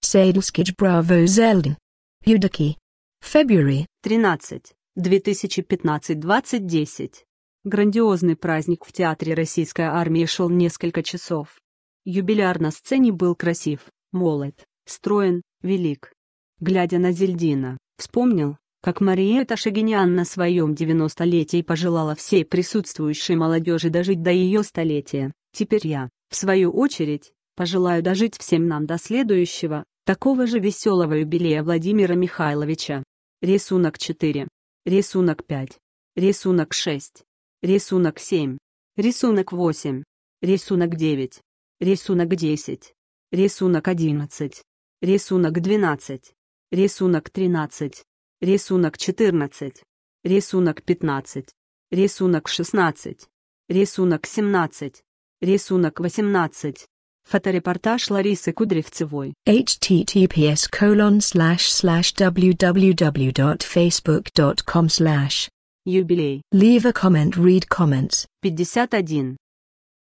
Сейдлскидж Браво Зелден. Юдаки. February 13, 2015-2010. Грандиозный праздник в Театре Российской Армии шел несколько часов. Юбиляр на сцене был красив, молод, строен, велик. Глядя на Зельдина, вспомнил, как Мария Ташагинян на своем 90-летии пожелала всей присутствующей молодежи дожить до ее столетия. Теперь я, в свою очередь, пожелаю дожить всем нам до следующего, такого же веселого юбилея Владимира Михайловича. Рисунок 4. Рисунок 5. Рисунок 6. Рисунок 7. Рисунок 8. Рисунок 9. Рисунок 10. Рисунок 11. Рисунок 12. Рисунок 13. Рисунок 14. Рисунок 15. Рисунок 16. Рисунок 17. Рисунок 18. Фоторепортаж Ларисы Кудревцевой. https colon slash slash www.facebook.com slash Юбилей. Leave a comment, read comments. 51.